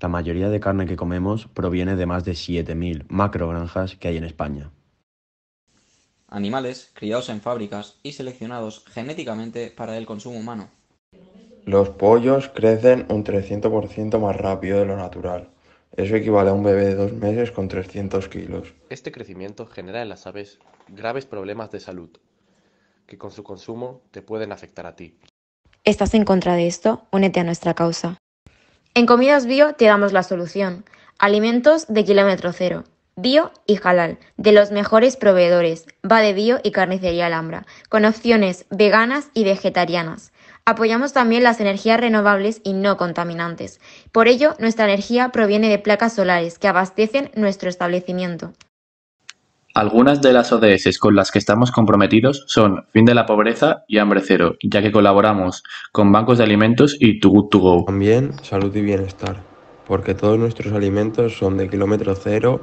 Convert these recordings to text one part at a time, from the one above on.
La mayoría de carne que comemos proviene de más de 7.000 macrogranjas que hay en España. Animales criados en fábricas y seleccionados genéticamente para el consumo humano. Los pollos crecen un 300% más rápido de lo natural. Eso equivale a un bebé de dos meses con 300 kilos. Este crecimiento genera en las aves graves problemas de salud, que con su consumo te pueden afectar a ti. ¿Estás en contra de esto? Únete a nuestra causa. En Comidas Bio te damos la solución. Alimentos de kilómetro cero. Bio y halal, de los mejores proveedores. Va de bio y carnicería alhambra, con opciones veganas y vegetarianas. Apoyamos también las energías renovables y no contaminantes. Por ello, nuestra energía proviene de placas solares que abastecen nuestro establecimiento. Algunas de las ODS con las que estamos comprometidos son fin de la pobreza y hambre cero, ya que colaboramos con bancos de alimentos y Too Good To Go. También salud y bienestar, porque todos nuestros alimentos son de kilómetro cero,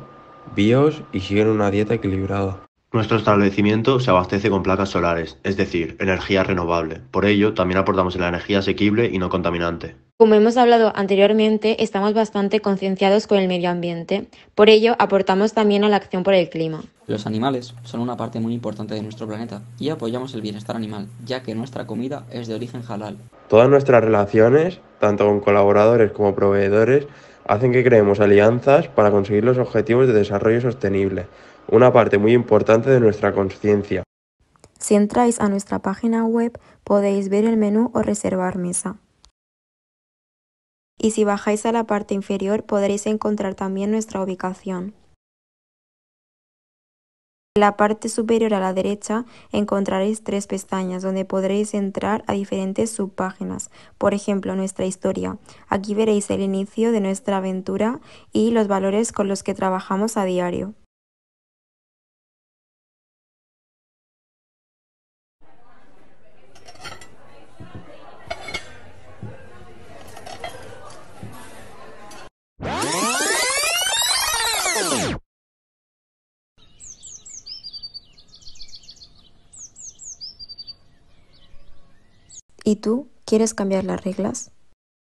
bios y siguen una dieta equilibrada. Nuestro establecimiento se abastece con placas solares, es decir, energía renovable. Por ello, también aportamos la energía asequible y no contaminante. Como hemos hablado anteriormente, estamos bastante concienciados con el medio ambiente. Por ello, aportamos también a la acción por el clima. Los animales son una parte muy importante de nuestro planeta y apoyamos el bienestar animal, ya que nuestra comida es de origen halal. Todas nuestras relaciones, tanto con colaboradores como proveedores, hacen que creemos alianzas para conseguir los objetivos de desarrollo sostenible, una parte muy importante de nuestra conciencia. Si entráis a nuestra página web podéis ver el menú o reservar mesa. Y si bajáis a la parte inferior podréis encontrar también nuestra ubicación. En la parte superior a la derecha encontraréis tres pestañas donde podréis entrar a diferentes subpáginas, por ejemplo nuestra historia. Aquí veréis el inicio de nuestra aventura y los valores con los que trabajamos a diario. ¿Y tú quieres cambiar las reglas?